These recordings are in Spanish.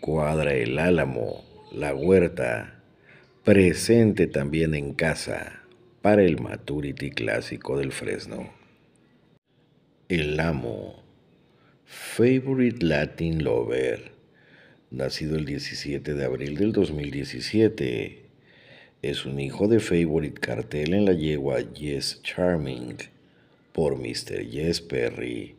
cuadra el álamo, la huerta, presente también en casa para el maturity clásico del Fresno. El amo, favorite Latin lover, nacido el 17 de abril del 2017, es un hijo de favorite cartel en la yegua Yes Charming por Mr. Yes Perry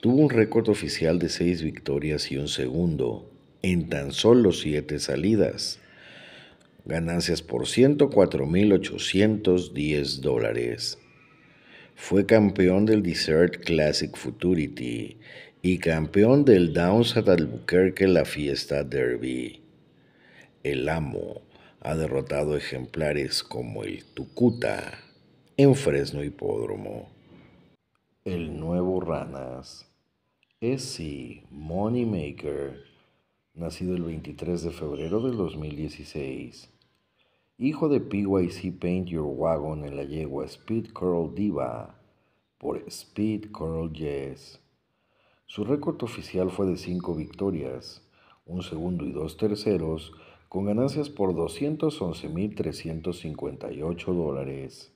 Tuvo un récord oficial de seis victorias y un segundo en tan solo siete salidas. Ganancias por 104.810 dólares. Fue campeón del Desert Classic Futurity y campeón del Downs at Albuquerque La Fiesta Derby. El amo ha derrotado ejemplares como el Tucuta en Fresno Hipódromo. El nuevo Ranas Essie Moneymaker, nacido el 23 de febrero del 2016, hijo de PYC Paint Your Wagon en la yegua Speed Curl Diva por Speed Curl Jazz. Su récord oficial fue de 5 victorias, un segundo y dos terceros, con ganancias por 211.358 dólares.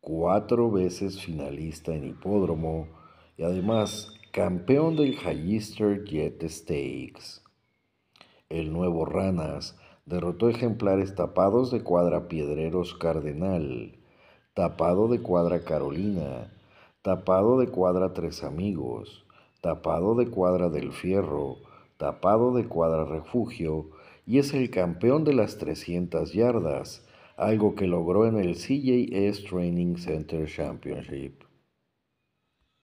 Cuatro veces finalista en hipódromo y además campeón del High Jet Stakes. El nuevo Ranas derrotó ejemplares tapados de cuadra Piedreros Cardenal, tapado de cuadra Carolina, tapado de cuadra Tres Amigos, tapado de cuadra del Fierro, tapado de cuadra Refugio y es el campeón de las 300 yardas, algo que logró en el CJS Training Center Championship.